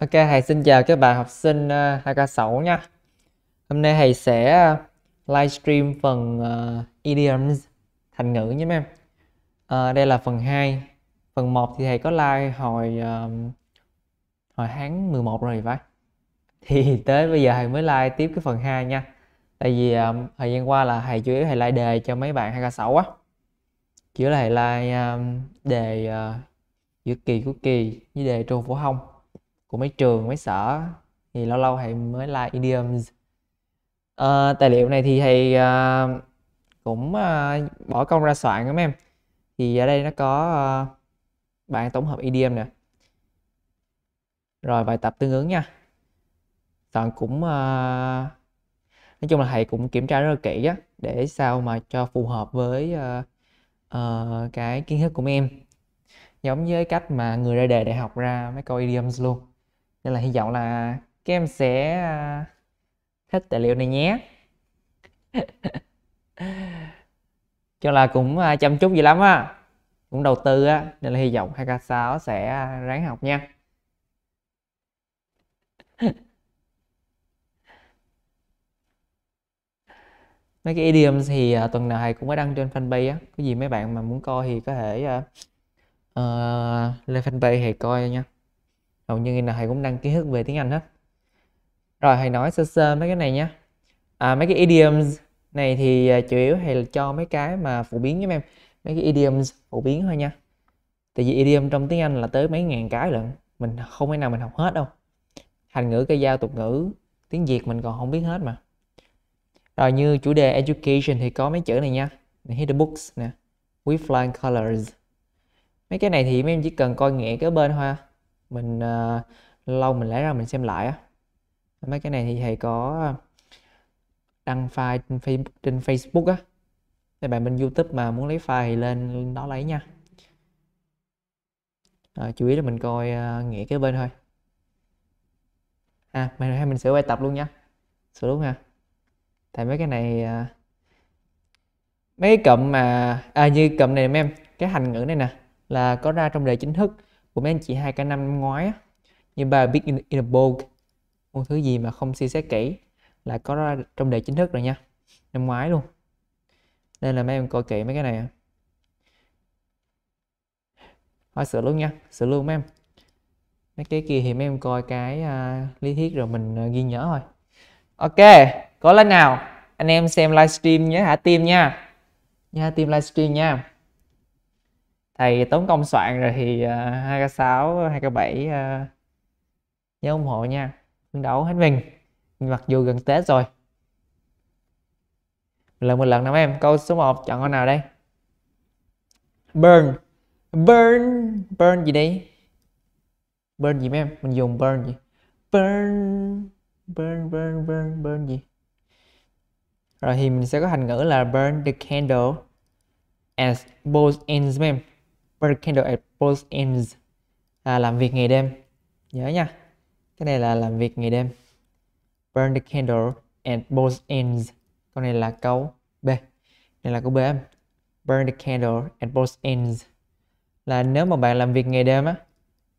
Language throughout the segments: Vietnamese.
Ok, thầy xin chào các bạn học sinh uh, ờ, HK6 nha. Hôm nay thầy sẽ ờ, livestream phần uh, idioms thành ngữ nhé em. Uh, đây là phần 2. Phần 1 thì thầy có live hồi uh, hồi tháng 11 rồi phải. Thì tới bây giờ thầy mới live tiếp cái phần 2 nha. Tại vì uh, thời gian qua là thầy chủ yếu thầy live đề cho mấy bạn HK6 á. Kiểu là thầy live um, đề uh, giữa kỳ của kỳ với đề trung phổ thông của mấy trường mấy sở thì lâu lâu thầy mới like idioms uh, tài liệu này thì thầy uh, cũng uh, bỏ công ra soạn lắm em thì ở đây nó có uh, bảng tổng hợp idioms nè rồi bài tập tương ứng nha toàn cũng uh, nói chung là thầy cũng kiểm tra rất là kỹ á để sao mà cho phù hợp với uh, uh, cái kiến thức của em giống với cách mà người ra đề đại học ra mấy câu idioms luôn nên là hy vọng là các em sẽ à, thích tài liệu này nhé cho là cũng à, chăm chút gì lắm á cũng đầu tư á nên là hy vọng 2K6 sẽ à, ráng học nha mấy cái idioms thì uh, tuần nào thầy cũng có đăng trên fanpage á có gì mấy bạn mà muốn coi thì có thể uh, uh, lên fanpage thầy coi nha hầu như ngày nào thầy cũng đăng kiến thức về tiếng Anh hết rồi thầy nói sơ sơ mấy cái này nhé à, mấy cái idioms này thì à, chủ yếu thầy cho mấy cái mà phổ biến với em mấy cái idioms phổ biến thôi nha tại vì idiom trong tiếng Anh là tới mấy ngàn cái lận mình không thể nào mình học hết đâu hành ngữ cây dao tục ngữ tiếng Việt mình còn không biết hết mà rồi như chủ đề education thì có mấy chữ này nha Here's the books nè with flying colors mấy cái này thì mấy em chỉ cần coi nghĩa cái bên thôi mình uh, lâu mình lấy ra mình xem lại á mấy cái này thì thầy có ờ, đăng file trên Facebook, trên Facebook á các bạn bên YouTube mà muốn lấy file thì lên đó lấy nha à, chú ý là mình coi uh, ờ, nghĩa cái bên thôi à mình hay mình sửa bài tập luôn nha sửa đúng nha tại mấy cái này uh, mấy cái cụm mà à, như cụm này em cái hành ngữ này nè là có ra trong đề chính thức của mấy anh chị hai cả năm năm ngoái á, như bài Big in, a Bowl một thứ gì mà không suy xét kỹ lại có ra trong đề chính thức rồi nha năm ngoái luôn nên là mấy em coi kỹ mấy cái này à. thôi sửa luôn nha sửa luôn mấy em mấy cái kia thì mấy em coi cái uh, lý thuyết rồi mình uh, ghi nhớ thôi ok có lên nào anh em xem livestream nhớ hả tim nha nhớ hả tim livestream nha thầy tốn công soạn rồi thì ờ, hai k sáu hai k bảy ờ, nhớ ủng hộ nha phấn đấu hết mình mặc dù gần tết rồi lần một lần nào em câu số 1 chọn con nào đây burn burn burn gì đi burn gì em mình dùng burn gì burn burn burn burn burn gì rồi thì mình sẽ có thành ngữ là burn the candle as both ends mấy Burn candle at both ends là làm việc ngày đêm nhớ nha cái này là làm việc ngày đêm burn the candle at both ends câu này là câu B này là câu B em burn the candle at both ends là nếu mà bạn làm việc ngày đêm á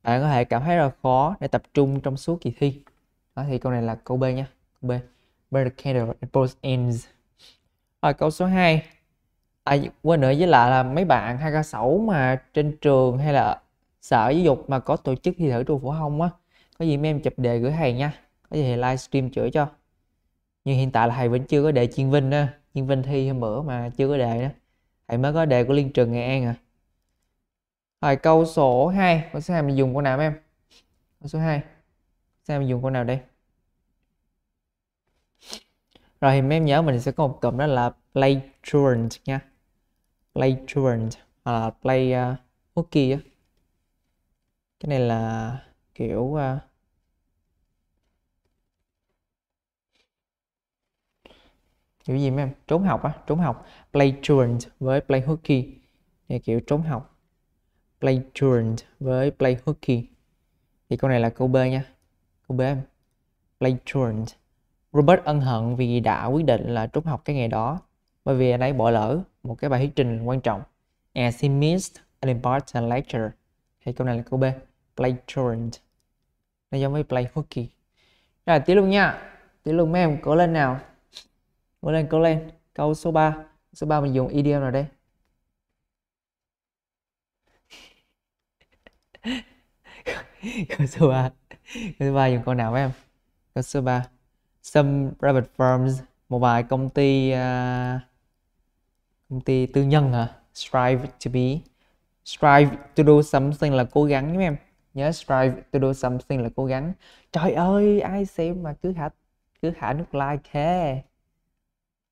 bạn có thể cảm thấy là khó để tập trung trong suốt kỳ thi đó thì câu này là câu B nha câu B burn the candle at both ends ở câu số 2 à, quên nữa với lại là mấy bạn hay ca sẩu mà trên trường hay là sở giáo dục mà có tổ chức thi thử trung phổ thông á có gì mấy em chụp đề gửi thầy nha có gì thì livestream chửi cho nhưng hiện tại là thầy vẫn chưa có đề chuyên vinh á chuyên vinh thi hôm bữa mà chưa có đề đó thầy mới có đề của liên trường nghệ an à rồi câu số 2 câu số 2 mình dùng câu nào em câu số 2 sao mình dùng câu nào đây rồi thì mấy em nhớ mình sẽ có một cụm đó là play truant nha play truant hoặc là play uh, hockey á cái này là kiểu uh, kiểu gì mấy em trốn học á trốn học play truant với play hockey thì kiểu trốn học play truant với play hockey thì câu này là câu b nha câu b em play truant Robert ân hận vì đã quyết định là trốn học cái ngày đó bởi vì anh ấy bỏ lỡ một cái bài thuyết trình quan trọng and he missed an important lecture thì câu này là câu B play truant nó giống với play hooky rồi tiếp luôn nha tiếp luôn mấy em cố lên nào cố lên cố lên câu số 3 số 3 mình dùng idiom rồi đây câu số 3 câu số 3 dùng câu nào với em câu số 3 some private firms một vài công ty uh, công ty tư nhân hả strive to be strive to do something là cố gắng nhé em nhớ strive to do something là cố gắng trời ơi ai xem mà cứ hạ cứ hạ nút like thế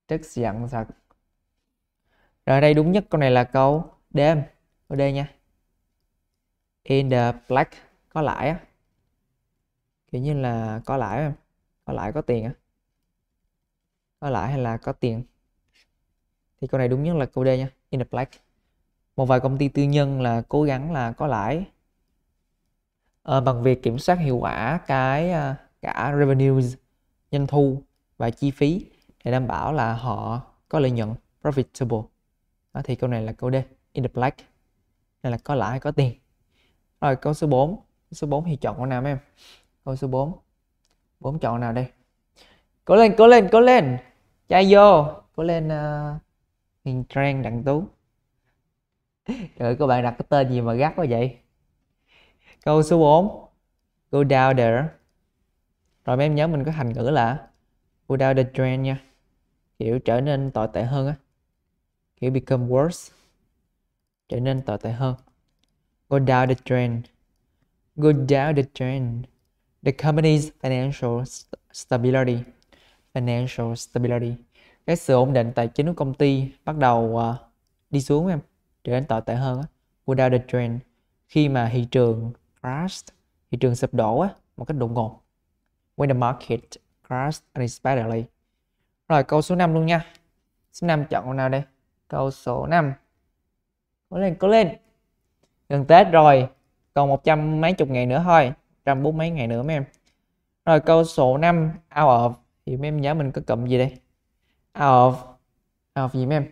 tức giận thật rồi đây đúng nhất câu này là câu đêm ở đây nha in the black có lãi á kiểu như là có lãi em có lãi có tiền á có lãi hay là có tiền thì câu này đúng nhất là câu D nha in the black một vài công ty tư nhân là cố gắng là có lãi à, bằng việc kiểm soát hiệu quả cái ờ, cả revenues doanh thu và chi phí để đảm bảo là họ có lợi nhuận profitable đó, thì câu này là câu D in the black này là có lãi có tiền rồi câu số 4 số 4 thì chọn câu nào em câu số 4 4 chọn nào đây cố lên cố lên cố lên chạy vô cố lên uh, Hiền Trang Đặng Tú Trời các bạn đặt cái tên gì mà gắt quá vậy Câu số 4 Go down there Rồi mấy em nhớ mình có thành ngữ là Go down the trend nha Kiểu trở nên tồi tệ hơn á Kiểu become worse Trở nên tồi tệ hơn Go down the trend. Go down the trend. The company's financial st stability Financial stability cái sự ổn định tài chính của công ty bắt đầu uh, đi xuống em trở nên tồi tệ hơn á without the trend khi mà thị trường crash thị trường sụp đổ á một cách đột ngột when the market crashed unexpectedly rồi câu số 5 luôn nha số 5 chọn câu nào đây câu số 5 cố lên cố lên gần Tết rồi còn một trăm mấy chục ngày nữa thôi trăm bốn mấy ngày nữa mấy em rồi câu số 5 out of thì mấy em nhớ mình có cụm gì đây of of gì mấy em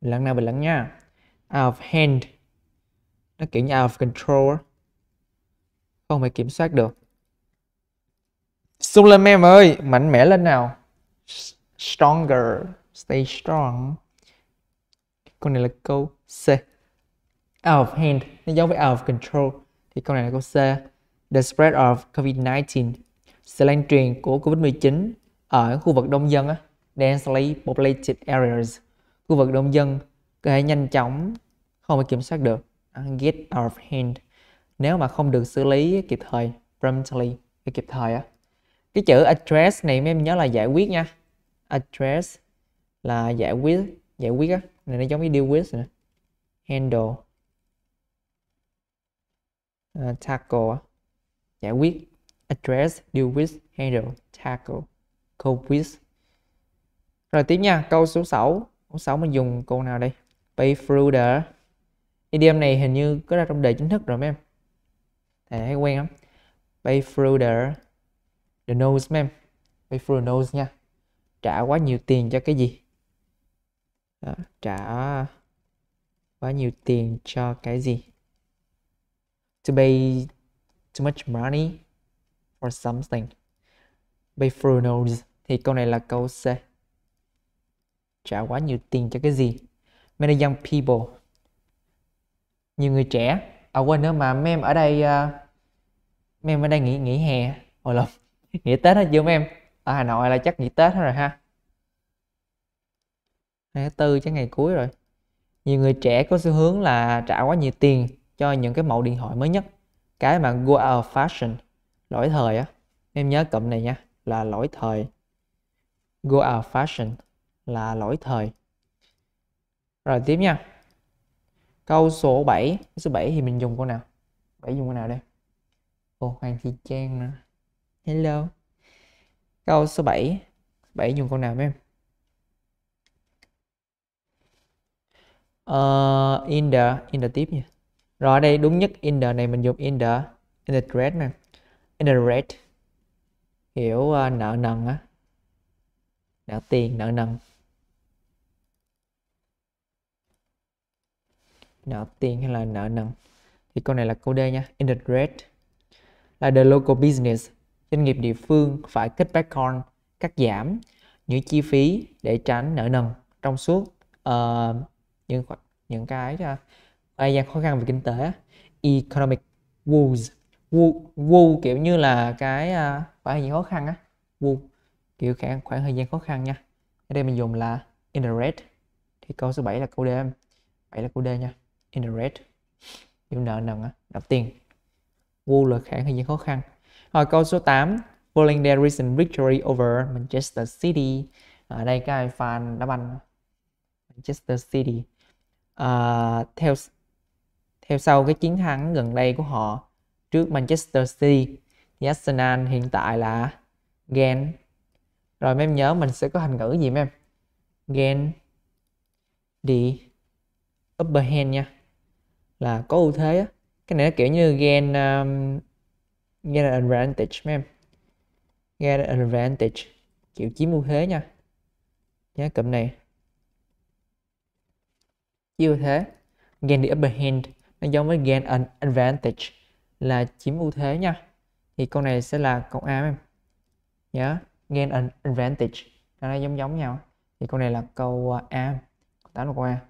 lần nào bình lần nha out of hand nó kiểu như out of control không phải kiểm soát được sung lên em ơi mạnh mẽ lên nào stronger stay strong câu này là câu C out of hand nó giống với out of control thì câu này là câu C the spread of COVID-19 sự lan truyền của COVID-19 ở khu vực đông dân á densely populated areas, khu vực đông dân có thể nhanh chóng không bị kiểm soát được, get out of hand, nếu mà không được xử lý kịp thời, promptly, kịp thời á. Cái chữ address này mấy em nhớ là giải quyết nha. Address là giải quyết, giải quyết á, này nó giống với deal with nè. Handle uh, tackle giải quyết address deal with handle tackle cope with rồi tiếp nha, câu số 6. Câu 6 mình dùng câu nào đây? Pay through the. Idiom này hình như có ra trong đề chính thức rồi mấy em. Thầy thấy quen lắm. Pay through the the nose mấy em. Pay through the nose nha. Trả quá nhiều tiền cho cái gì? Đó, trả quá nhiều tiền cho cái gì? To pay too much money for something. Pay through the nose. Thì câu này là câu C trả quá nhiều tiền cho cái gì many young people nhiều người trẻ à quên nữa mà mấy em ở đây uh, à, mấy em ở đây nghỉ nghỉ hè hồi lộn nghỉ tết hết chưa mấy em ở hà nội là chắc nghỉ tết hết rồi ha ngày tư chắc ngày cuối rồi nhiều người trẻ có xu hướng là trả quá nhiều tiền cho những cái mẫu điện thoại mới nhất cái mà go out fashion lỗi thời á em nhớ cụm này nha là lỗi thời go out fashion là lỗi thời rồi tiếp nha câu số 7 số 7 thì mình dùng câu nào 7 dùng câu nào đây Ồ, Hoàng Thị Trang nè. hello câu số 7 7 dùng câu nào mấy em uh, ờ, in the in the tiếp nha rồi đây đúng nhất in the này mình dùng in the in the red nè in the red kiểu uh, nợ nần á nợ tiền nợ nần nợ tiền hay là nợ nần thì câu này là câu D nha in the red là the local business doanh nghiệp địa phương phải cut back on cắt giảm những chi phí để tránh nợ nần trong suốt uh, những những cái thời gian khó khăn về kinh tế economic woes Woo, woo kiểu như là cái ờ, khoảng thời gian khó khăn á woo kiểu khoảng, khoảng thời gian khó khăn nha ở đây mình dùng là in the red thì câu số 7 là câu D 7 là câu D nha interest dư nợ nần đầu tiền, Wu lời khả thời gian khó khăn rồi câu số 8 Pulling their recent victory over Manchester City ở đây các fan đá banh Manchester City uh, theo theo sau cái chiến thắng gần đây của họ trước Manchester City thì Arsenal hiện tại là Gen rồi mấy em nhớ mình sẽ có thành ngữ gì mấy em Gen the upper hand nha là có ưu thế á cái này nó kiểu như gain um, gain advantage mấy em gain advantage kiểu chiếm ưu thế nha nhá cụm này chiếm ưu thế gain the upper hand nó giống với gain an advantage là chiếm ưu thế nha thì con này sẽ là câu a em nhớ gain an advantage nó giống giống nhau thì con này là câu uh, a tám là câu a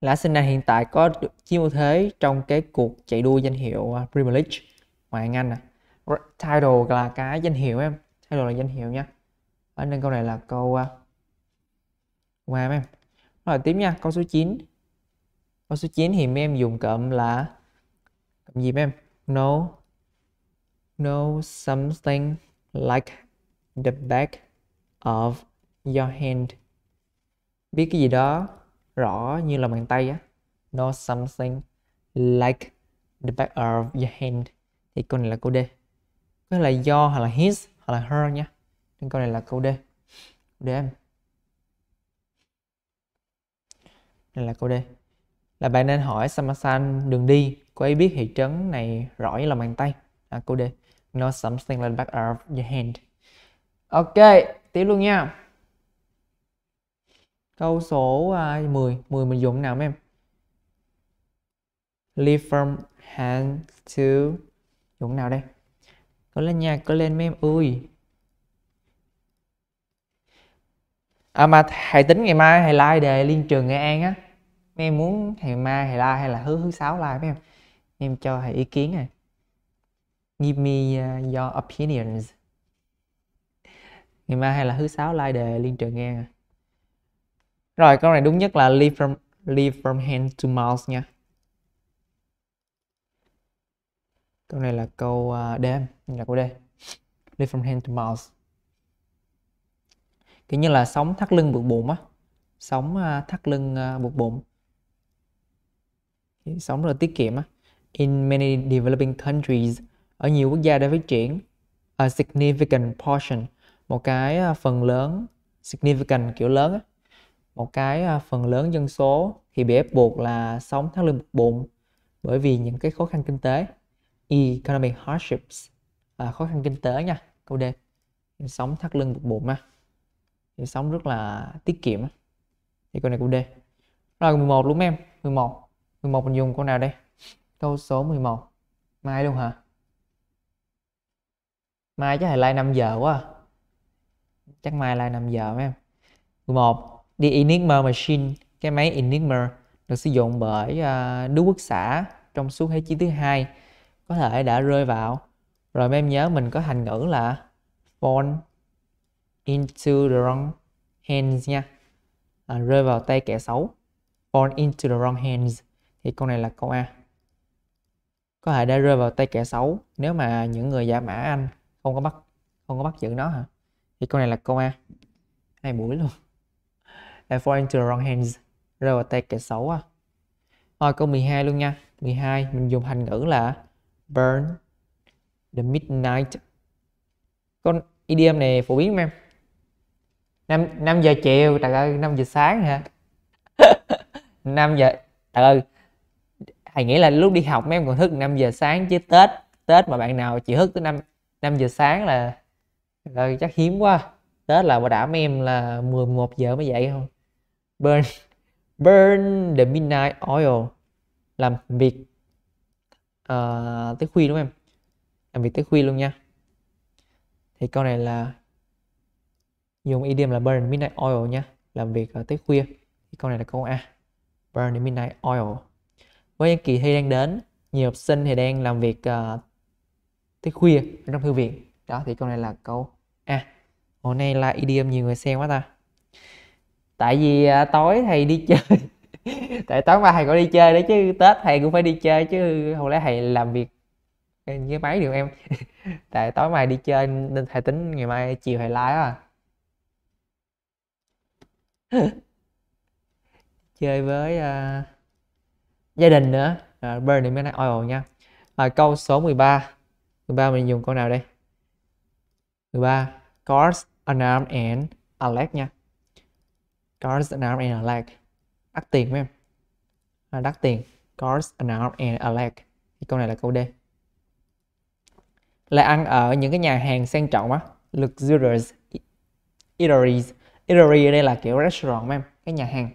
là Arsenal hiện tại có chiếm ưu thế trong cái cuộc chạy đua danh hiệu à, Premier League ngoại Anh nè. À. Title là cái danh hiệu em, title là danh hiệu nha. Ở nên câu này là câu qua à, em. Rồi tiếp nha, câu số 9. Câu số 9 thì em dùng cụm là cụm gì em? No know something like the back of your hand. Biết cái gì đó rõ như là bàn tay á know something like the back of your hand thì câu này là câu D có là do hoặc là his hoặc là her nha nên câu này là câu D D em đây là câu D là bạn nên hỏi Samasan đường đi cô ấy biết thị trấn này rõ như là bàn tay là câu D know something like the back of your hand ok tiếp luôn nha câu số uh, 10 10 mình dùng nào mấy em live from hand to dùng nào đây có lên nha có lên mấy em ui à mà thầy tính ngày mai thầy like đề liên trường nghệ an á mấy em muốn ngày mai thầy like hay là thứ thứ sáu like mấy em em cho thầy ý kiến này give me uh, your opinions ngày mai hay là thứ sáu like đề liên trường nghe à rồi câu này đúng nhất là live from live from hand to mouth nha câu này là câu uh, D là câu D live from hand to mouth kiểu như là sống thắt lưng buộc bụng á sống uh, à, thắt lưng uh, buộc bụng sống rồi tiết kiệm á in many developing countries ở nhiều quốc gia đã phát triển a significant portion một cái phần lớn significant kiểu lớn á một cái à, phần lớn dân số thì bị ép buộc là sống thắt lưng buộc bụng bởi vì những cái khó khăn kinh tế economic hardships à, khó khăn kinh tế nha câu D sống thắt lưng buộc bụng á thì sống rất là tiết kiệm thì câu này câu D rồi 11 đúng em 11 11 mình dùng câu nào đây câu số 11 mai luôn hả mai chắc là like 5 giờ quá à. chắc mai like 5 giờ mấy em 11 The Enigma Machine, cái máy Enigma được sử dụng bởi uh, à, Đức Quốc xã trong suốt thế chiến thứ hai có thể đã rơi vào. Rồi mấy em nhớ mình có thành ngữ là fall into the wrong hands nha. À, rơi vào tay kẻ xấu. Fall into the wrong hands. Thì câu này là câu A. Có thể đã rơi vào tay kẻ xấu nếu mà những người giả mã anh không có bắt không có bắt giữ nó hả? Thì câu này là câu A. Hai buổi luôn. I fall into the wrong hands rơi vào tay kẻ xấu à rồi câu 12 luôn nha 12 mình dùng thành ngữ là burn the midnight con idiom này phổ biến em 5, 5 giờ chiều trời ơi 5 giờ sáng hả 5 giờ trời ơi thầy nghĩ là lúc đi học mấy em còn thức 5 giờ sáng chứ Tết Tết mà bạn nào chỉ thức tới 5, 5 giờ sáng là, là chắc hiếm quá Tết là bà đảm em là 11 giờ mới dậy không burn burn the midnight oil làm việc uh, tới khuya đúng không em làm việc tới khuya luôn nha thì câu này là dùng idiom là burn midnight oil nha làm việc ờ, tới khuya thì câu này là câu a burn the midnight oil với những kỳ thi đang đến nhiều học sinh thì đang làm việc uh, tới khuya trong thư viện đó thì câu này là câu a à, hồi nay là idiom nhiều người xem quá ta tại vì à, tối thầy đi chơi tại tối mai thầy có đi chơi đấy chứ tết thầy cũng phải đi chơi chứ không lẽ thầy làm việc với máy được em tại tối mai đi chơi nên thầy tính ngày mai chiều thầy lái à chơi với uh, gia đình nữa uh, Bernie mới nói oil nha à, câu số 13 13 mình dùng câu nào đây 13 Cars, Alarm and Alex nha Cars are and a leg, Đắt tiền với em. À, đắt tiền. Cars are and alike. Thì câu này là câu D. Là ăn ở những cái nhà hàng sang trọng á. Luxurious eateries. Eatery ở đây là kiểu restaurant em. Cái nhà hàng.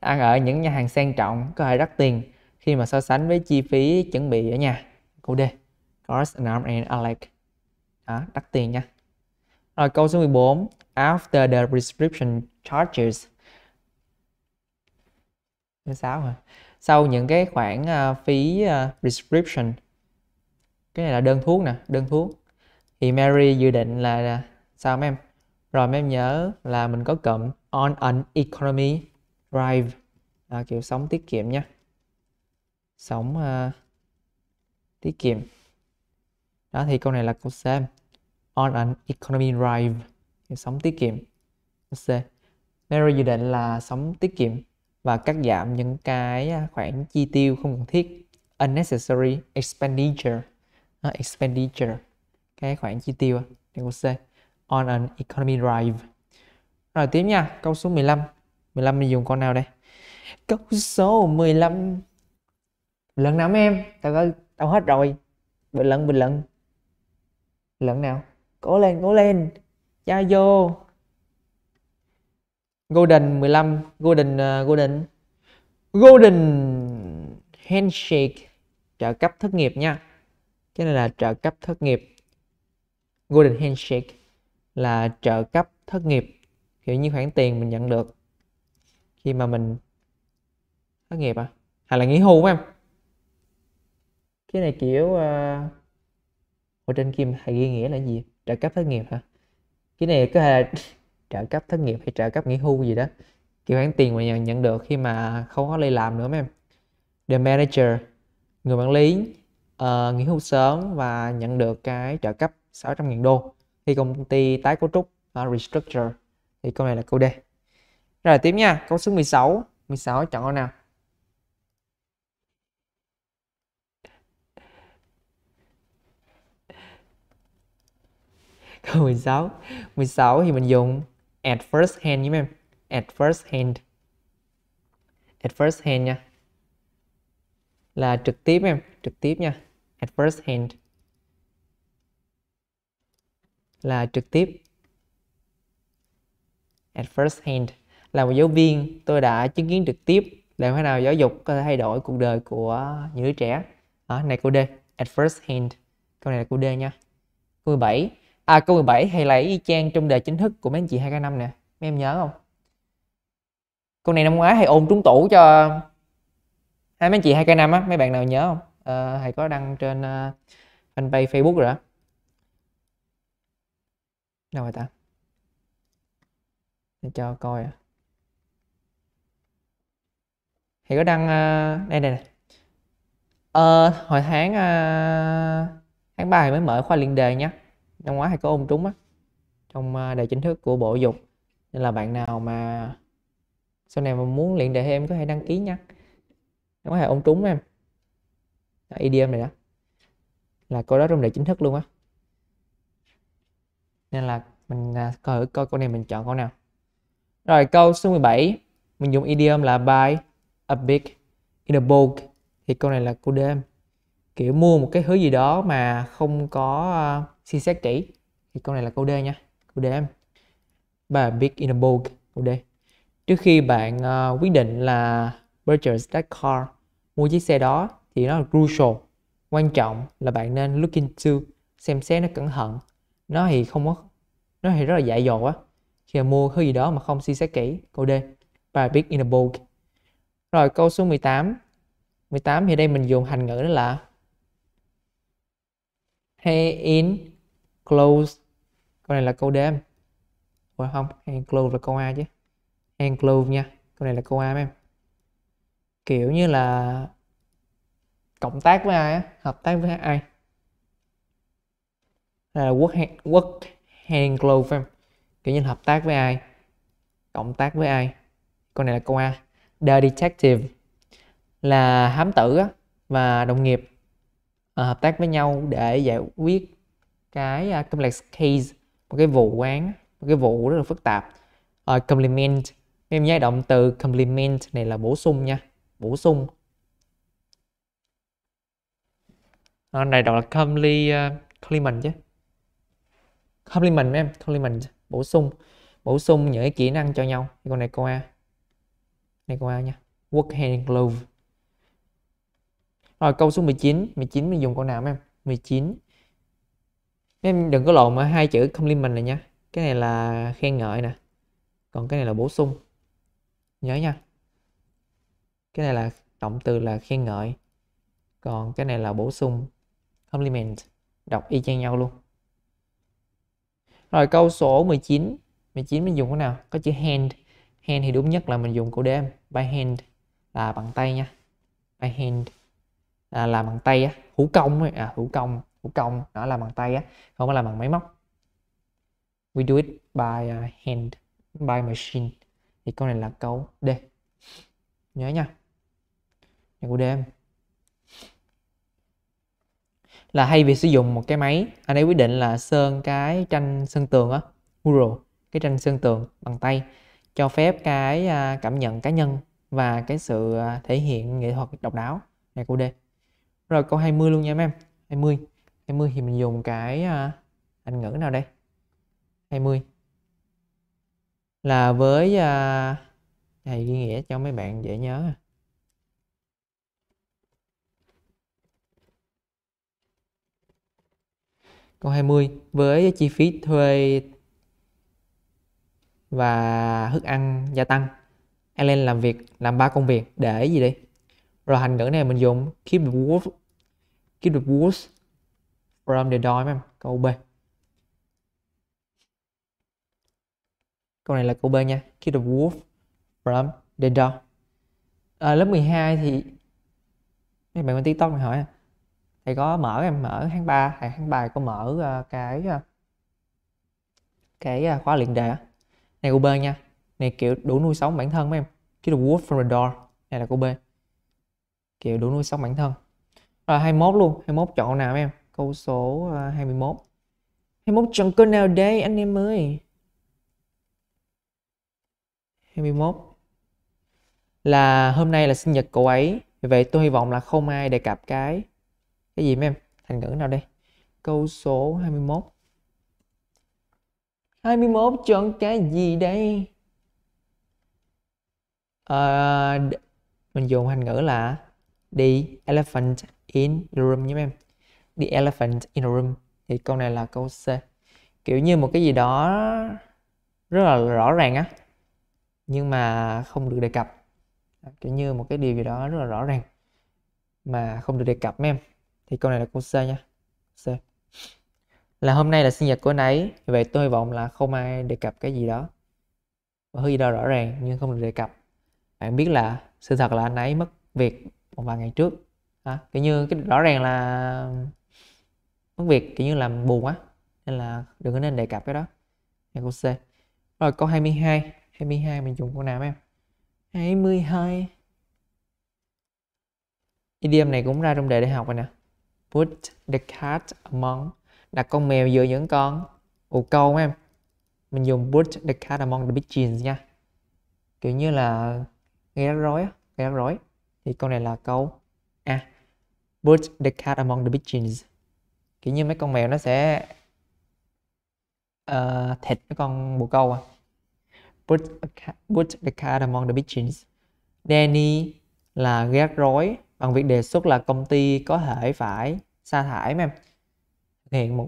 Ăn ở những nhà hàng sang trọng có thể đắt tiền khi mà so sánh với chi phí chuẩn bị ở nhà. Câu D. Cars and alike. Đó, đắt tiền nha. Rồi câu số 14 after the prescription charges thứ sáu hả sau những cái khoản uh, phí uh, prescription cái này là đơn thuốc nè đơn thuốc thì Mary dự định là sao mấy em rồi mấy em nhớ là mình có cụm on an economy drive à, kiểu sống tiết kiệm nhé sống uh, à, tiết kiệm đó thì câu này là câu C on an economy drive sống tiết kiệm C Mary dự định là sống tiết kiệm và cắt giảm những cái à, khoản chi tiêu không cần thiết unnecessary expenditure uh, expenditure cái khoản chi tiêu thì cô C on an economy drive rồi tiếp nha câu số 15 15 mình dùng con nào đây câu số 15 lần nào em tao có tao hết rồi bình luận bình luận lần nào cố lên cố lên cha vô golden 15 golden uh, golden golden handshake trợ cấp thất nghiệp nha cái này là trợ cấp thất nghiệp golden handshake là trợ cấp thất nghiệp kiểu như khoản tiền mình nhận được khi mà mình thất nghiệp à hay là nghỉ hưu phải không cái này kiểu uh, à, ở trên kim thầy ghi nghĩa là gì trợ cấp thất nghiệp hả cái này có thể là trợ cấp thất nghiệp hay trợ cấp nghỉ hưu gì đó kiểu khoản tiền mà nhận nhận được khi mà không có đi làm nữa mấy em the manager người quản lý uh, nghỉ hưu sớm và nhận được cái trợ cấp 600.000 đô khi công ty tái cấu trúc uh, restructure thì câu này là câu D rồi tiếp nha câu số 16 16 chọn câu nào Câu 16 16 thì mình dùng at first hand nhé em At first hand At first hand nha Là trực tiếp em Trực tiếp nha At first hand Là trực tiếp At first hand Là một giáo viên tôi đã chứng kiến trực tiếp Làm thế nào giáo dục có thể thay đổi cuộc đời của những đứa trẻ Đó, này cô D At first hand Câu này là cô D nha Câu 17 à câu 17 hay là y chang trong đề chính thức của mấy anh chị 2K5 nè mấy em nhớ không câu này năm ngoái hay ôn trúng tủ cho hai mấy anh chị 2K5 á mấy bạn nào nhớ không à, thầy có đăng trên uh, fanpage Facebook rồi đó đâu rồi ta để cho coi à. thì có đăng uh, đây đây này ờ, hồi tháng uh, tháng 3 thì mới mở khoa liên đề nhé năm ngoái hay có ôn trúng á trong à, đề chính thức của bộ dục nên là bạn nào mà sau này mà muốn luyện đề em có thể đăng ký nha năm ngoái ôn trúng em EDM này đó là coi đó trong đề chính thức luôn á nên là mình à, coi coi câu này mình chọn câu nào rồi câu số 17 mình dùng idiom là buy a big in a bulk thì câu này là của đêm kiểu mua một cái thứ gì đó mà không có uh, xét kỹ thì câu này là câu D nha câu D em và big in a bulk câu D trước khi bạn uh, quyết định là purchase that car mua chiếc xe đó thì nó là crucial quan trọng là bạn nên look into xem xét nó cẩn thận nó thì không có nó thì rất là dại dột á khi mà mua thứ gì đó mà không suy xét kỹ câu D buy big in a bulk rồi câu số 18 18 thì đây mình dùng thành ngữ đó là hay in close Câu này là câu đếm Ủa không, hand close là câu A chứ Hand close nha Câu này là câu A mấy em Kiểu như là Cộng tác với ai á Hợp tác với ai là work hand, work hand close em Kiểu như hợp tác với ai Cộng tác với ai Câu này là câu A The detective Là hám tử á Và đồng nghiệp à, hợp tác với nhau để giải quyết cái uh, complex case một cái vụ án một cái vụ rất là phức tạp uh, complement em nhớ động từ complement này là bổ sung nha bổ sung à, này đọc là compli, uh, complement chứ complement em complement bổ sung bổ sung những cái kỹ năng cho nhau con này cô A này cô A nha work hand glove rồi ờ, câu số 19, 19 mình dùng câu nào em? 19. Mấy em đừng có lộn mà hai chữ compliment này nha. Cái này là khen ngợi nè. Còn cái này là bổ sung. Nhớ nha. Cái này là động từ là khen ngợi. Còn cái này là bổ sung compliment. Đọc y chang nhau luôn. Rồi câu số 19 19 mình dùng cái nào? Có chữ hand Hand thì đúng nhất là mình dùng của đếm By hand là bằng tay nha By hand à, làm bằng tay á thủ công ấy. à thủ công thủ công nó làm bằng tay á không có làm bằng máy móc we do it by uh, hand by machine thì câu này là câu D nhớ nha câu D em là hay việc sử dụng một cái máy anh ấy quyết định là sơn cái tranh sơn tường á mural cái tranh sơn tường bằng tay cho phép cái uh, cảm nhận cá nhân và cái sự uh, thể hiện nghệ thuật độc đáo này cô D rồi câu 20 luôn nha mấy em. 20. 20 thì mình dùng cái à, anh ngữ nào đây? 20. Là với này ghi à, nghĩa cho mấy bạn dễ nhớ. À. Câu 20 với chi phí thuê và thức ăn gia tăng. Ellen làm việc làm ba công việc để gì đi? rồi hành ngữ này mình dùng keep the wolf keep the wolves from the door em câu b câu này là câu b nha keep the wolf from the door à, lớp 12 thì mấy bạn bên tiktok này hỏi à, thầy có mở em mở tháng 3 thầy tháng 3 có mở uh, cái uh, cái uh, khóa luyện đề này câu b nha này kiểu đủ nuôi sống bản thân mấy em keep the wolf from the door này là câu b kiểu đủ nuôi sống bản thân rồi 21 luôn 21 chọn nào em câu số 21 ờ, 21 chọn câu nào đây anh em ơi 21 là hôm nay là sinh nhật cậu ấy vì vậy tôi hy vọng là không ai đề cập cái cái gì em thành ngữ nào đây câu số 21 21 chọn cái gì đây à, mình dùng thành ngữ là the elephant in the room nhé em the elephant in the room thì câu này là câu C kiểu như một cái gì đó rất là rõ ràng á nhưng mà không được đề cập à, kiểu như một cái điều gì đó rất là rõ ràng mà không được đề cập em thì câu này là câu C nha C là hôm nay là sinh nhật của anh ấy vậy tôi hy vọng là không ai đề cập cái gì đó hơi gì đó rõ ràng nhưng không được đề cập bạn biết là sự thật là anh ấy mất việc một vài ngày trước à, kiểu như cái rõ ràng là tiếng Việt kiểu như làm buồn quá nên là đừng có nên đề cập cái đó này câu C rồi câu 22 22 mình dùng câu nào em 22 idiom này cũng ra trong đề đại học rồi nè put the cat among đặt con mèo giữa những con ồ câu em mình dùng put the cat among the pigeons nha kiểu như là nghe rắc rối á nghe rắc rối thì câu này là câu a à, put the cat among the pigeons kiểu như mấy con mèo nó sẽ uh, thịt mấy con bồ câu à put, a cat, put the cat among the pigeons Danny là ghét rối bằng việc đề xuất là công ty có thể phải sa thải mà em thực hiện một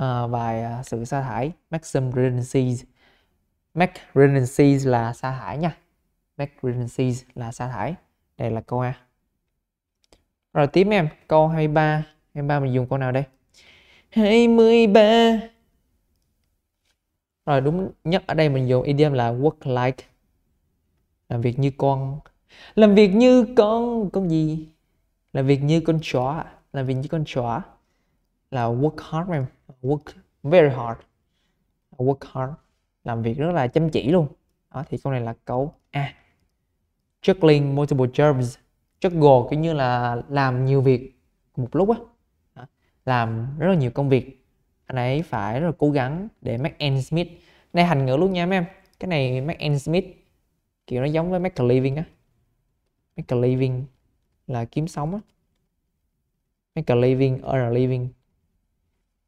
uh, vài uh, sự sa thải maxim redundancies max redundancies là sa thải nha max redundancies là sa thải đây là câu A rồi tiếp em câu 23 23 mình dùng câu nào đây 23 rồi đúng nhất ở đây mình dùng idiom là work like làm việc như con làm việc như con con gì làm việc như con chó làm việc như con chó là work hard em work very hard work hard làm việc rất là chăm chỉ luôn đó thì câu này là câu A juggling multiple jobs juggle kiểu như là làm nhiều việc một lúc á làm rất là nhiều công việc anh ấy phải rất là cố gắng để make ends meet này hành ngữ luôn nha mấy em cái này make ends meet kiểu nó giống với make a living á make a living là kiếm sống á make a living earn a living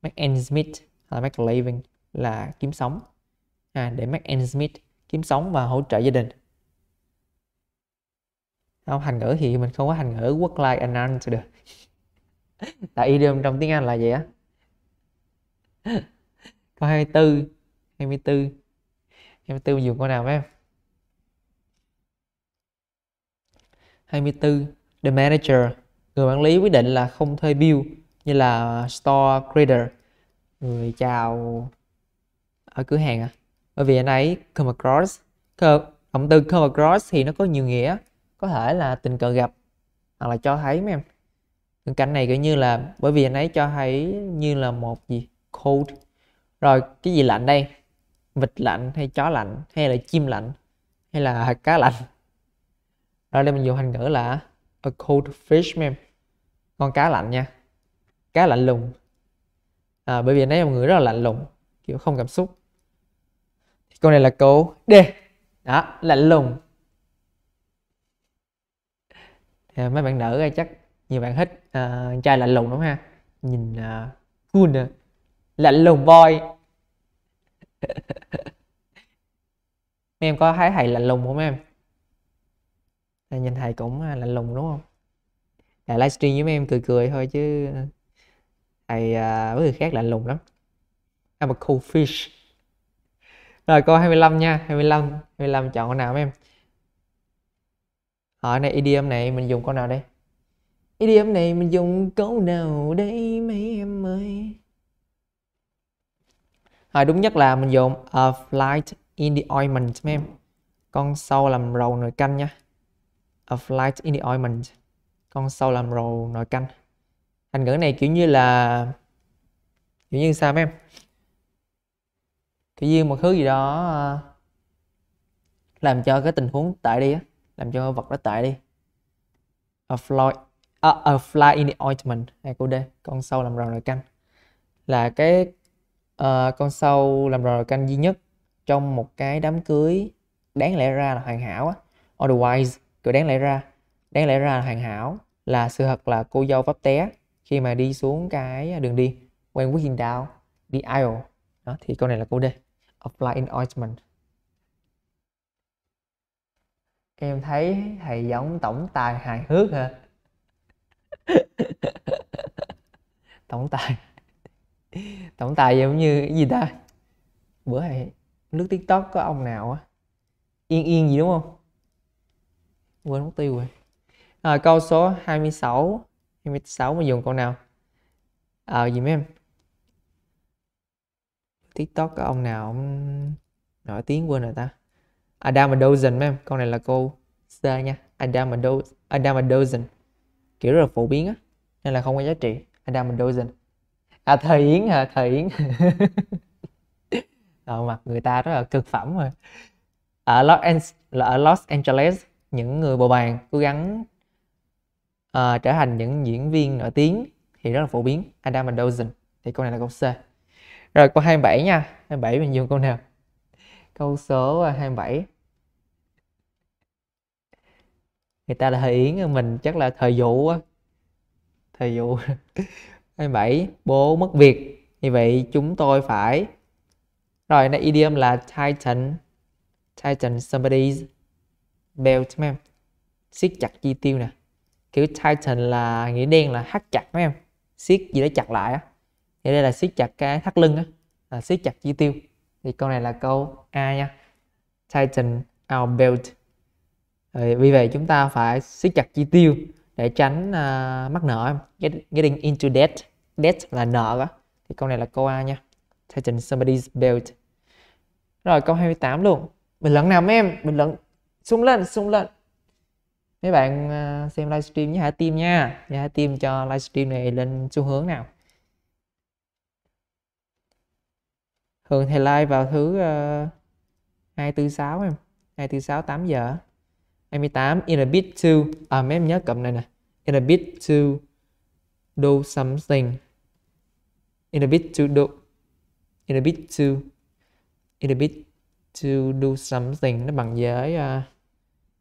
make ends meet là make a living là kiếm sống à, để make ends meet kiếm sống và hỗ trợ gia đình không hành ngữ thì mình không có hành ngữ work life announce được tại idiom trong tiếng anh là gì á câu 24 24 24 dùng câu nào mấy em 24 the manager người quản lý quyết định là không thuê bill như là store creator người chào ở cửa hàng à bởi vì anh ấy come across come, động từ come across thì nó có nhiều nghĩa có thể là tình cờ gặp hoặc là cho thấy mấy em ngữ cảnh này kiểu như là bởi vì anh ấy cho thấy như là một gì cold rồi cái gì lạnh đây vịt lạnh hay chó lạnh hay là chim lạnh hay là cá lạnh rồi đây mình dùng hành ngữ là a cold fish mem con cá lạnh nha cá lạnh lùng à, bởi vì anh ấy là một người rất là lạnh lùng kiểu không cảm xúc câu này là câu d đó lạnh lùng À, mấy bạn nữ chắc nhiều bạn thích à, uh, trai lạnh lùng đúng không ha nhìn uh, cool à. lạnh lùng voi em có thấy thầy lạnh lùng không em nhìn thầy cũng lạnh lùng đúng không à, livestream với em cười cười thôi chứ thầy uh, với người khác lạnh lùng lắm I'm a cool fish rồi câu 25 nha 25 25 chọn con nào em ở ờ, này idiom này mình dùng câu nào đây idiom này mình dùng câu nào đây mấy em ơi à, đúng nhất là mình dùng a flight in the ointment mấy em con sâu làm rầu nồi canh nha a flight in the ointment con sâu làm rầu nồi canh thành ngữ này kiểu như là kiểu như sao mấy em kiểu như một thứ gì đó ờ, làm cho cái tình huống tệ đi á làm cho vật đó tệ đi a fly a, a fly in the ointment này cô D con sâu làm rầu nồi canh là cái uh, con sâu làm rầu nồi canh duy nhất trong một cái đám cưới đáng lẽ ra là hoàn hảo á otherwise cứ đáng lẽ ra đáng lẽ ra là hoàn hảo là sự thật là cô dâu vấp té khi mà đi xuống cái đường đi quen walking down the aisle đó thì câu này là câu D apply in ointment em thấy thầy giống tổng tài hài hước hả tổng tài tổng tài giống như cái gì ta bữa này nước tiktok có ông nào á yên yên gì đúng không quên mất tiêu rồi à, câu số 26 26 mà dùng câu nào ờ à, gì mấy em tiktok có ông nào nổi tiếng quên rồi ta Adam và Dozen mấy em con này là câu C nha Adam và Do Adam và Dozen kiểu rất là phổ biến á nên là không có giá trị Adam và Dozen à thời yến hả thời yến Đậu mặt người ta rất là cực phẩm rồi ở Los, An- ở Los Angeles những người bầu bàn cố gắng uh, trở thành những diễn viên nổi tiếng thì rất là phổ biến Adam và Dozen thì câu này là câu C rồi câu 27 nha 27 mình dùng câu nào câu số 27 người ta là thời yến mình chắc là thời vụ á thời vụ hai bảy bố mất việc như vậy chúng tôi phải rồi này idiom là tighten tighten somebody's belt mấy em siết chặt chi tiêu nè kiểu tighten là nghĩa đen là thắt chặt mấy em siết gì đó chặt lại á thì đây là siết chặt cái thắt lưng á là siết chặt chi tiêu thì câu này là câu A nha tighten our belt vì vậy chúng ta phải siết chặt chi tiêu để tránh uh, mắc nợ Get, getting into debt debt là nợ đó thì câu này là câu A nha tighten somebody's belt rồi câu 28 luôn bình luận nào mấy em bình luận sung lên sung lên mấy bạn uh, xem livestream với hạ tim nha với hạ tim cho livestream này lên xu hướng nào thường thì like vào thứ à, uh, 246 em 246 8 giờ 28 in a bit to à mấy em nhớ cầm này nè in a bit to do something in a bit to do in a bit to in a bit to do something nó bằng với uh,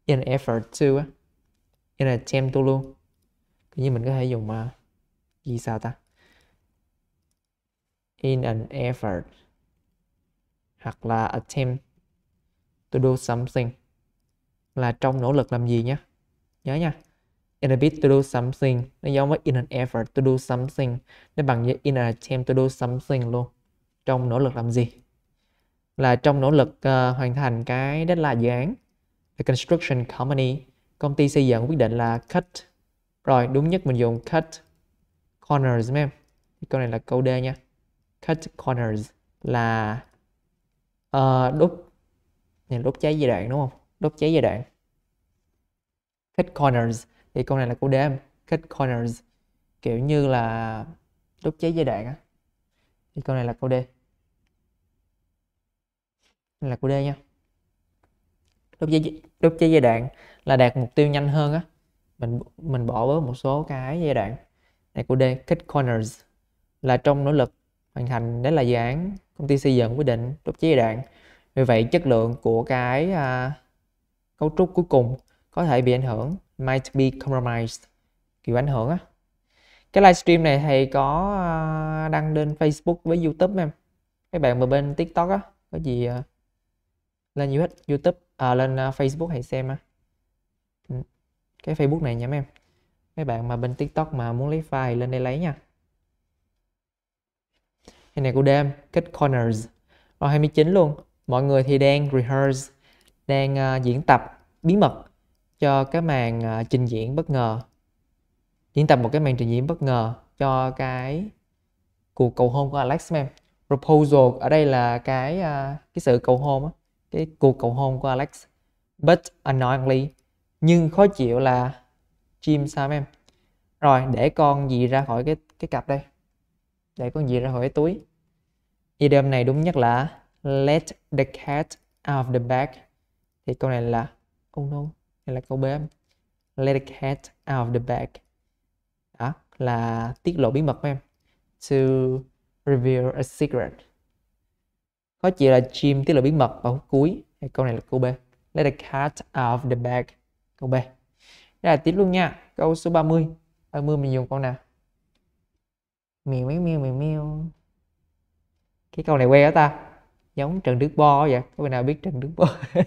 in an effort to á in an attempt to luôn tự nhiên mình có thể dùng mà uh, ghi sao ta in an effort hoặc là attempt to do something là trong nỗ lực làm gì nhé nhớ nha in a bit to do something nó giống với in an effort to do something nó bằng với in an attempt to do something luôn trong nỗ lực làm gì là trong nỗ lực uh, hoàn thành cái là dự án the construction company công ty xây dựng quyết định là cut rồi đúng nhất mình dùng cut corners em câu này là câu D nha cut corners là uh, ờ, đúc này đúc cháy giai đoạn đúng không đốt cháy giai đoạn cut corners thì câu này là câu D cut corners kiểu như là đốt cháy giai đoạn á thì câu này là câu D là câu D nha đốt cháy đốt cháy giai đoạn là đạt mục tiêu nhanh hơn á mình mình bỏ bớt một số cái giai đoạn này câu D cut corners là trong nỗ lực hoàn thành đấy là dự án công ty xây dựng quyết định đốt cháy giai đoạn vì vậy chất lượng của cái uh, cấu trúc cuối cùng có thể bị ảnh hưởng might be compromised kiểu ảnh hưởng á cái livestream này thầy có à, đăng lên Facebook với YouTube em các bạn mà bên TikTok á có gì à, lên YouTube, YouTube à, lên à, Facebook hãy xem á ừ, cái Facebook này nha em mấy bạn mà bên TikTok mà muốn lấy file lên đây lấy nha cái này của đêm kết corners rồi 29 luôn mọi người thì đang rehearse đang à, diễn tập bí mật cho cái màn à, trình diễn bất ngờ diễn tập một cái màn trình diễn bất ngờ cho cái cuộc cầu hôn của Alex Mem proposal ở đây là cái à, cái sự cầu hôn á cái cuộc cầu hôn của Alex but annoyingly nhưng khó chịu là Jim sao em rồi để con gì ra khỏi cái cái cặp đây để con gì ra khỏi cái túi idiom này đúng nhất là let the cat out of the bag thì câu này là oh no hay là câu B let the cat out of the bag đó là tiết lộ bí mật của em to reveal a secret có chỉ là Jim tiết lộ bí mật vào cuối thì câu này là câu B let the cat out of the bag câu B đây tiếp luôn nha câu số 30 30 mình dùng câu nào mèo mèo mèo mèo cái câu này quen đó ta giống Trần Đức Bo vậy có bạn nào biết Trần Đức Bo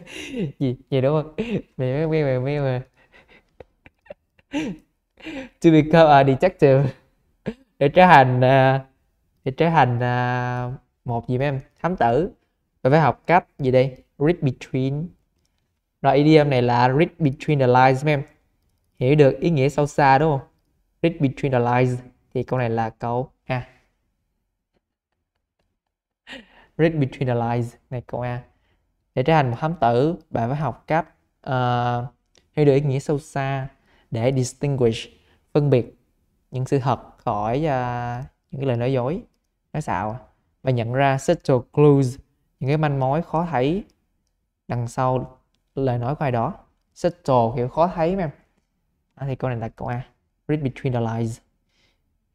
gì gì đúng không Mày mẹ mày mẹ mẹ mẹ to become a detective để trở thành à, để trở thành à, một gì mấy em thám tử và phải học cách gì đây read between rồi idiom này là read between the lines mấy em hiểu được ý nghĩa sâu xa đúng không read between the lines thì câu này là câu ha read between the lines này cậu A để trở thành một thám tử bạn phải học cách uh, hiểu được ý nghĩa sâu xa để distinguish phân biệt những sự thật khỏi uh, những cái lời nói dối nói xạo và nhận ra subtle clues những cái manh mối khó thấy đằng sau lời nói của ai đó subtle kiểu khó thấy mà à, thì câu này là câu A read between the lines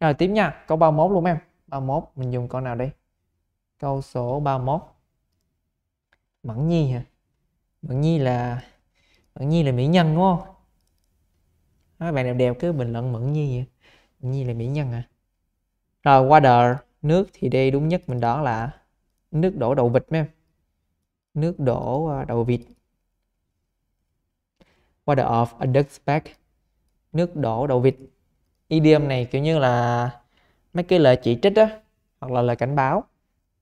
rồi tiếp nha câu 31 luôn em 31 mình dùng câu nào đây câu số 31 Mẫn Nhi hả Mẫn Nhi là Mẫn Nhi là mỹ nhân đúng không các bạn đẹp đẹp cứ bình luận Mẫn Nhi vậy Mẫn Nhi là mỹ nhân à Rồi water Nước thì đây đúng nhất mình đoán là Nước đổ đậu vịt mấy em Nước đổ à, đậu vịt Water of a duck's back Nước đổ đậu vịt Idiom này kiểu như là Mấy cái lời chỉ trích á Hoặc là lời cảnh báo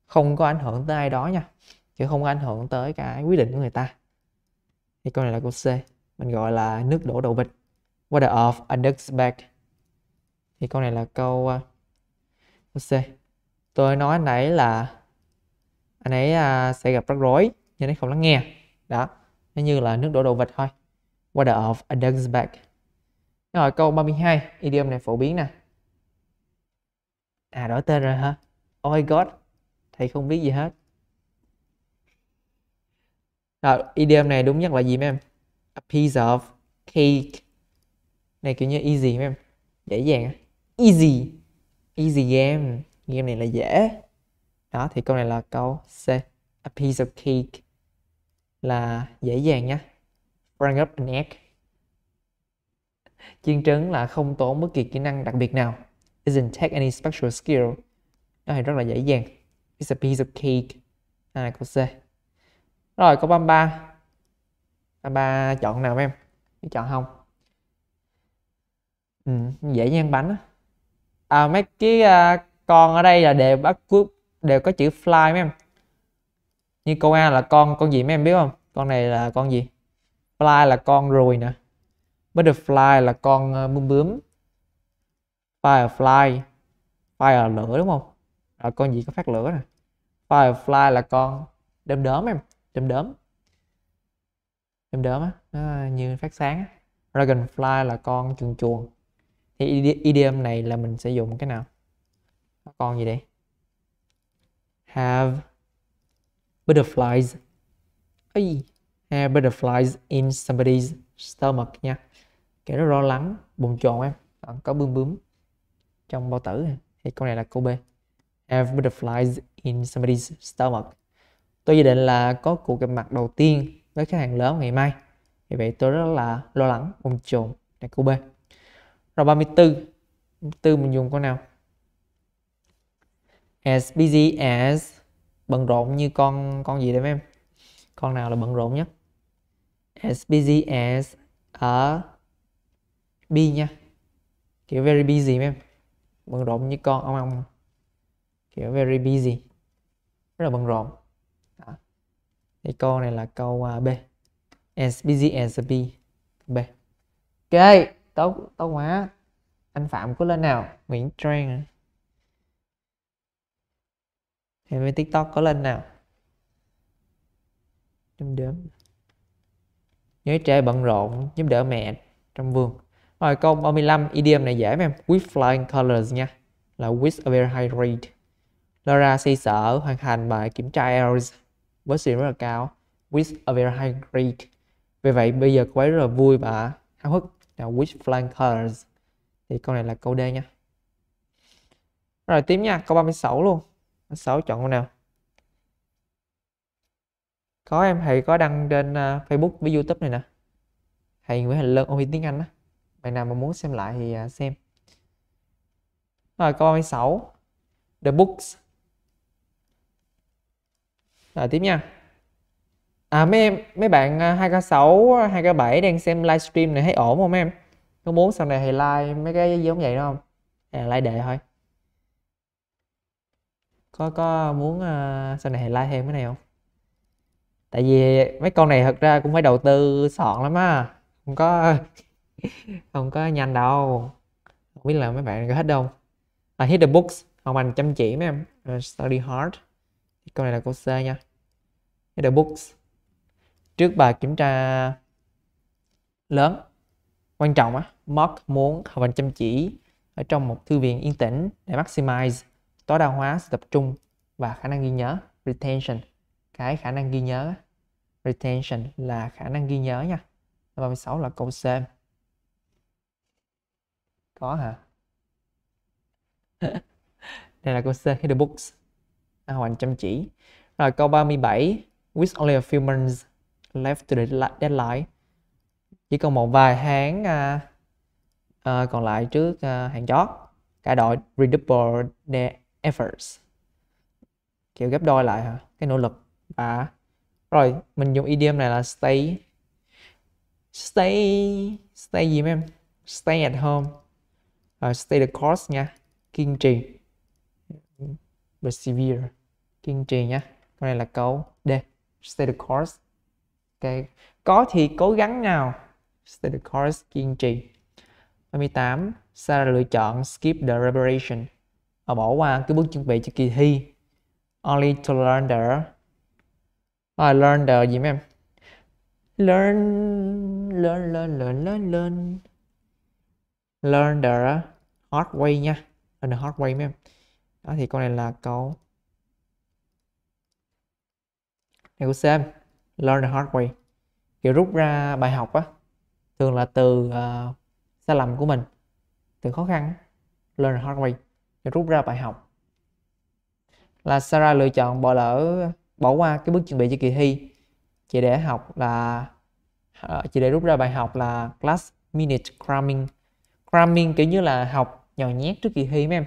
không có ảnh hưởng tới ai đó nha chứ không có ảnh hưởng tới cái quyết định của người ta thì câu này là câu C mình gọi là nước đổ đầu vịt water of a duck's back thì câu này là câu, uh, câu C tôi nói anh ấy là anh ấy uh, sẽ gặp rắc rối nhưng anh ấy không lắng nghe đó nó như là nước đổ đầu vịt thôi water of a duck's back rồi câu 32 idiom này phổ biến nè à đổi tên rồi hả oh my god thầy không biết gì hết rồi idiom này đúng nhất là gì mấy em a piece of cake này kiểu như easy mấy em dễ dàng easy easy game game này là dễ đó thì câu này là câu C a piece of cake là dễ dàng nhá. bring up an egg chiên trứng là không tốn bất kỳ kỹ năng đặc biệt nào Isn't take any special skill đó thì rất là dễ dàng It's a piece of cake. À, này câu C. Rồi câu 33. 33 chọn nào em? chọn không? Ừ, dễ như bánh á. À, mấy cái à, con ở đây là đều bắt cúp đều có chữ fly mấy em. Như câu A là con con gì mấy em biết không? Con này là con gì? Fly là con ruồi nè. Butterfly là con uh, bướm bướm. Firefly. Fire lửa đúng không? à, con gì có phát lửa nè firefly là con đom đóm em đom đóm đom đóm á nó như phát sáng á dragonfly là con chuồn chuồn thì idiom này là mình sẽ dùng cái nào con gì đây have butterflies Ây, have butterflies in somebody's stomach nha kẻ nó lo lắng bồn chồn em ờ, có bướm bướm trong bao tử thì con này là cô B have butterflies in somebody's stomach. Tôi dự định là có cuộc gặp mặt đầu tiên với khách hàng lớn ngày mai. Vì vậy tôi rất là lo lắng, bồn chồn tại cô B. Rồi 34. 34 mình dùng con nào? As busy as bận rộn như con con gì đấy em? Con nào là bận rộn nhất? As busy as ở B nha. Kiểu very busy em. Bận rộn như con ông ông kiểu very busy rất là bận rộn đó. thì câu này là câu uh, B as busy as a bee B ok tốt tốt quá anh Phạm có lên nào Nguyễn Trang à? với TikTok có lên nào Đếm đếm Nhớ trẻ bận rộn giúp đỡ mẹ trong vườn Rồi câu 35 idiom này dễ em With flying colors nha Là with a very high rate Laura si sợ hoàn thành bài kiểm tra IELTS với sự rất là cao with a very high grade. Vì vậy bây giờ cô ấy rất là vui và háo hức là with flying colors. Thì câu này là câu D nha. Rồi tiếp nha, câu 36 luôn. 36 chọn câu nào? Có em thầy có đăng trên uh, Facebook với YouTube này nè. Thầy Nguyễn Hành Lân ôn tiếng Anh á. Bạn nào mà muốn xem lại thì uh, xem. Rồi câu 36. The books à, tiếp nha à, mấy em mấy bạn 2k6 à, 2k7 đang xem livestream này thấy ổn không em có muốn sau này thì like mấy cái giống vậy đó không à, like đệ thôi có có muốn uh, sau này thì like thêm cái này không tại vì mấy con này thật ra cũng phải đầu tư soạn lắm á không có không có nhanh đâu không biết là mấy bạn có hết đâu à, hit the books học hành chăm chỉ mấy em uh, study hard Con này là câu C nha the books trước bài kiểm tra lớn quan trọng á Mark muốn học hành chăm chỉ ở trong một thư viện yên tĩnh để maximize tối đa hóa sự tập trung và khả năng ghi nhớ retention cái khả năng ghi nhớ retention là khả năng ghi nhớ nha 36 là câu C có hả đây là câu C the books học hành chăm chỉ rồi câu 37 with only a few months left to the deadline chỉ còn một vài tháng uh, uh, còn lại trước uh, à, hạn chót cả đội redouble their efforts kiểu gấp đôi lại hả cái nỗ lực và rồi mình dùng idiom này là stay stay stay gì em stay at home uh, stay the course nha kiên trì persevere kiên trì nha câu này là câu d stay the course ok có thì cố gắng nào stay the course kiên trì 38 Sarah lựa chọn skip the preparation và ờ, bỏ qua cái bước chuẩn bị cho kỳ thi only to learn the à, learn the gì mấy em learn learn learn learn learn learn learn the hard way nha learn the hard way mấy em đó thì con này là câu này của Sam learn the hard way kiểu rút ra bài học á thường là từ uh, sai lầm của mình từ khó khăn learn the hard way để rút ra bài học là Sarah lựa chọn bỏ lỡ bỏ qua cái bước chuẩn bị cho kỳ thi chị để học là uh, ờ, chỉ để rút ra bài học là class minute cramming cramming kiểu như là học nhồi nhét trước kỳ thi mấy em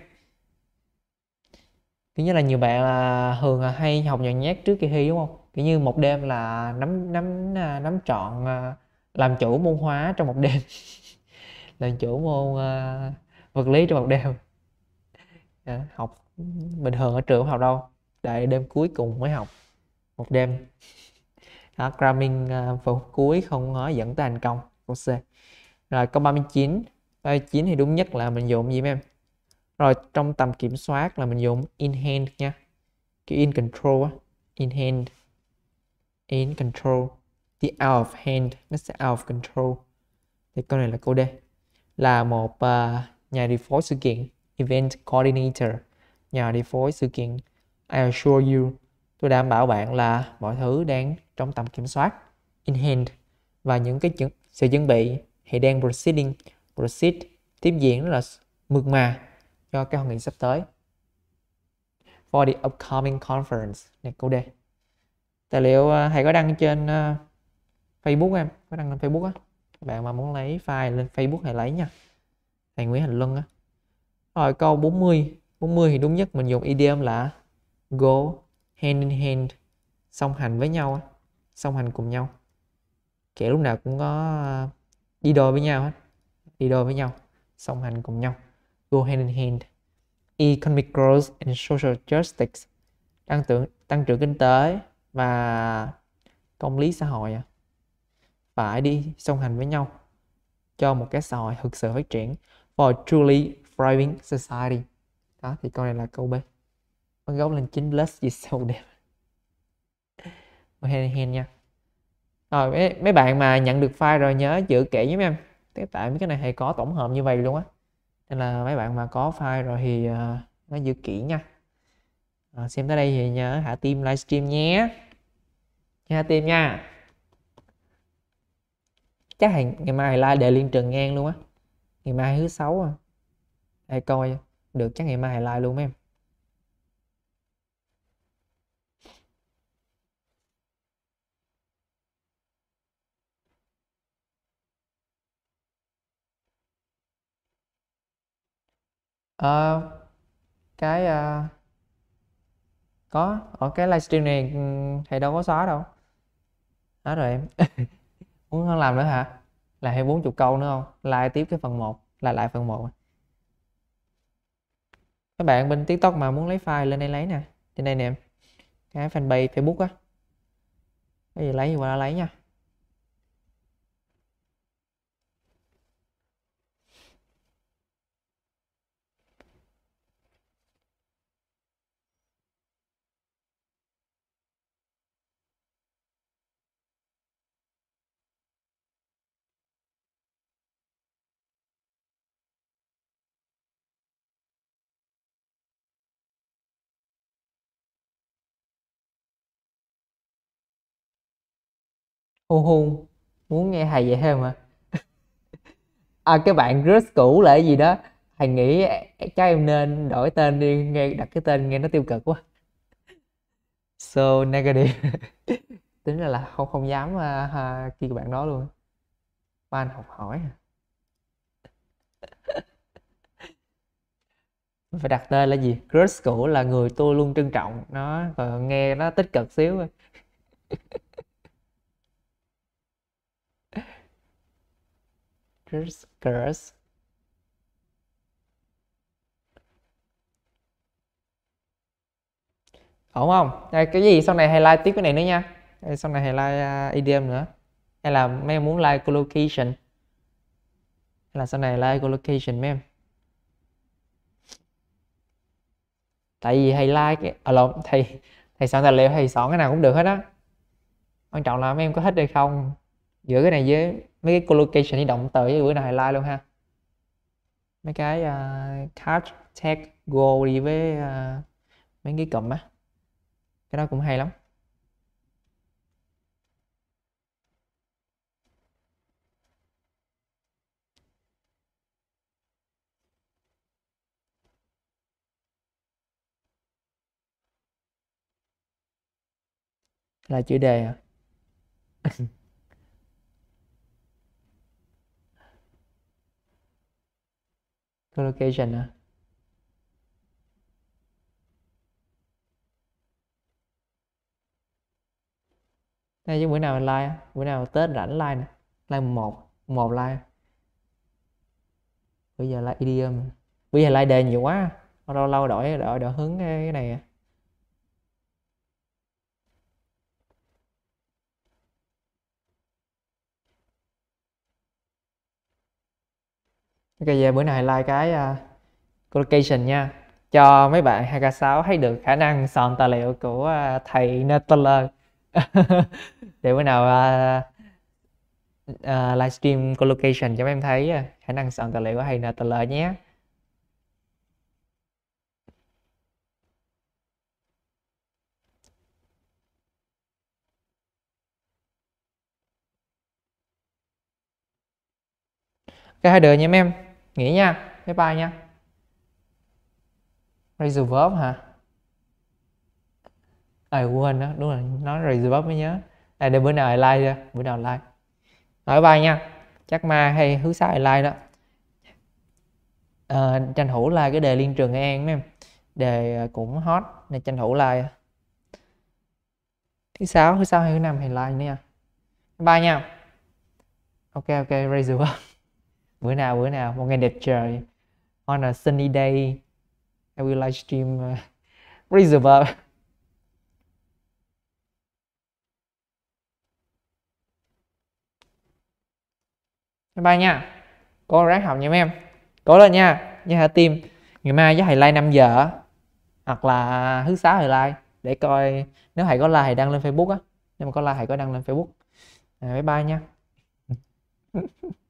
kiểu như là nhiều bạn là thường là hay học nhồi nhét trước kỳ thi đúng không kiểu như một đêm là nắm nắm à, nắm trọn à, làm chủ môn hóa trong một đêm làm chủ môn uh, vật lý trong một đêm à, học bình thường ở trường không học đâu đợi đêm cuối cùng mới học một đêm đó, cramming uh, vào cuối không uh, dẫn tới thành công câu C rồi câu 39 39 thì đúng nhất là mình dùng gì mấy em rồi trong tầm kiểm soát là mình dùng in hand nha kiểu in control á in hand in control thì out of hand nó sẽ out of control thì câu này là câu D là một uh, nhà phối sự kiện event coordinator nhà điều phối sự kiện I assure you tôi đảm bảo bạn là mọi thứ đang trong tầm kiểm soát in hand và những cái chuẩn, sự chuẩn bị thì đang proceeding proceed tiếp diễn là mượt mà cho cái hội nghị sắp tới for the upcoming conference này câu D tài liệu thầy à, có đăng trên à, Facebook em có đăng lên Facebook á bạn mà muốn lấy file lên Facebook hãy lấy nha thầy Nguyễn Hành Luân á rồi câu 40 40 thì đúng nhất mình dùng idiom là go hand in hand song hành với nhau song hành cùng nhau kẻ lúc nào cũng có à, đi đôi với nhau hết đi đôi với nhau song hành cùng nhau go hand in hand economic growth and social justice tăng trưởng tăng trưởng kinh tế và công lý xã hội à, phải đi song hành với nhau cho một cái xã hội thực sự phát triển for truly thriving society đó thì câu này là câu B con gấu lên 9 plus gì sâu đẹp hen hen nha rồi mấy, mấy bạn mà nhận được file rồi nhớ giữ kỹ với em Thế tại mấy cái này hay có tổng hợp như vậy luôn á nên là mấy bạn mà có file rồi thì uh, nó giữ kỹ nha à, xem tới đây thì nhớ hạ tim livestream nhé hạ tim nha chắc hàng ngày mai like để liên trường ngang luôn á ngày mai thứ sáu à ai coi được chắc ngày mai like luôn em à, cái uh, có ở cái livestream này ừ, thầy đâu có xóa đâu đó rồi em muốn không làm nữa hả là hay bốn chục câu nữa không lại tiếp cái phần 1 là lại phần 1 các bạn bên tiktok mà muốn lấy file lên đây lấy nè trên đây nè cái fanpage facebook á cái gì lấy gì qua đó lấy nha hu hu muốn nghe thầy vậy thêm mà à cái bạn crush cũ là cái gì đó thầy nghĩ chắc em nên đổi tên đi nghe đặt cái tên nghe nó tiêu cực quá so negative tính ra là không không dám uh, à, à, kia bạn đó luôn ba anh học hỏi à. phải đặt tên là gì crush cũ là người tôi luôn trân trọng nó ờ, nghe nó tích cực xíu Curse, curse. Ổn không? À, cái gì sau này hay like tiếp cái này nữa nha. À, sau này hay like uh, à, EDM nữa. Hay là mấy em muốn like collocation. Hay là sau này like collocation mấy em. Tại vì hay like, à lộn, thầy, thầy soạn tài liệu, thầy soạn cái nào cũng được hết á. Quan trọng là mấy em có thích hay không giữa cái này với mấy cái collocation thì động từ với bữa nào highlight luôn ha mấy cái uh, card tag go đi với uh, mấy cái cụm á cái đó cũng hay lắm là chữ đề à Collocation à? Đây chứ bữa nào mình like, bữa nào Tết rảnh like nè, like một, một like. Bây giờ like idiom. Bây giờ like đề nhiều quá. Lâu lâu đổi đổi đổi hướng cái này. À. ok giờ bữa nay like cái uh, à, collocation nha cho mấy bạn 2K6 thấy được khả năng soạn tài liệu của uh, thầy Nettler để bữa nào uh, uh, livestream collocation cho mấy em thấy uh, khả năng soạn tài liệu của thầy Nettler nhé cái hai đời nha mấy em nghĩ nha bye bye nha raise verb hả à quên đó đúng rồi nói raise verb mới nhớ à, để bữa nào like ra bữa nào like nói bye nha chắc ma hay hứa sai like đó à, tranh thủ like cái đề liên trường nghệ an mấy em đề à, cũng hot nên tranh thủ like thứ sáu thứ sáu hay thứ năm thì like nữa nha bye nha ok ok raise verb bữa nào bữa nào một ngày đẹp trời on a sunny day I will livestream uh, what is bye bye nha cố ráng học nha mấy em cố lên nha nha hả tim ngày mai với thầy like 5 giờ hoặc là thứ sáu thầy like để coi nếu thầy có like thầy đăng lên facebook á nếu mà có like thầy có đăng lên facebook à, bye bye nha